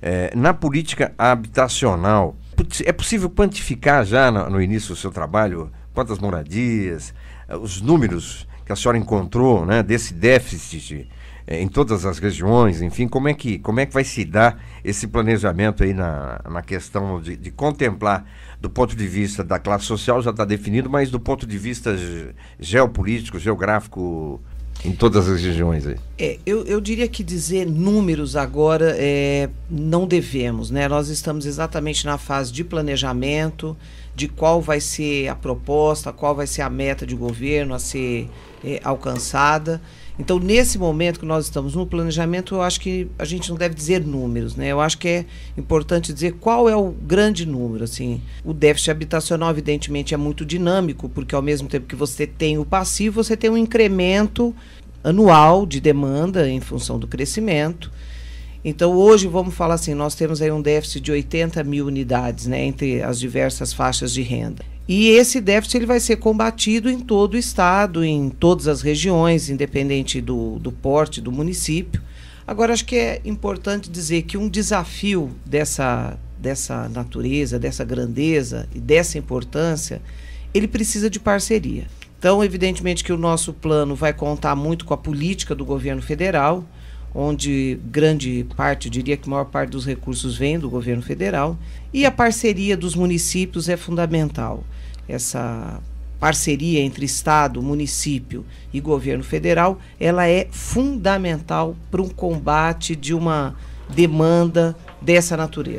É, na política habitacional, é possível quantificar já no, no início do seu trabalho quantas moradias, eh, os números que a senhora encontrou né, desse déficit eh, em todas as regiões, enfim, como é que, como é que vai se dar esse planejamento aí na, na questão de, de contemplar do ponto de vista da classe social já está definido, mas do ponto de vista ge geopolítico, geográfico, em todas as regiões aí. É, eu, eu diria que dizer números agora é, não devemos, né? Nós estamos exatamente na fase de planejamento, de qual vai ser a proposta, qual vai ser a meta de governo a ser é, alcançada. Então, nesse momento que nós estamos no planejamento, eu acho que a gente não deve dizer números, né? Eu acho que é importante dizer qual é o grande número, assim. O déficit habitacional, evidentemente, é muito dinâmico, porque ao mesmo tempo que você tem o passivo, você tem um incremento anual de demanda em função do crescimento. Então, hoje, vamos falar assim: nós temos aí um déficit de 80 mil unidades né, entre as diversas faixas de renda. E esse déficit ele vai ser combatido em todo o estado, em todas as regiões, independente do, do porte do município. Agora, acho que é importante dizer que um desafio dessa, dessa natureza, dessa grandeza e dessa importância, ele precisa de parceria. Então, evidentemente que o nosso plano vai contar muito com a política do governo federal, onde grande parte, eu diria que a maior parte dos recursos vem do governo federal, e a parceria dos municípios é fundamental. Essa parceria entre Estado, município e governo federal, ela é fundamental para um combate de uma demanda dessa natureza.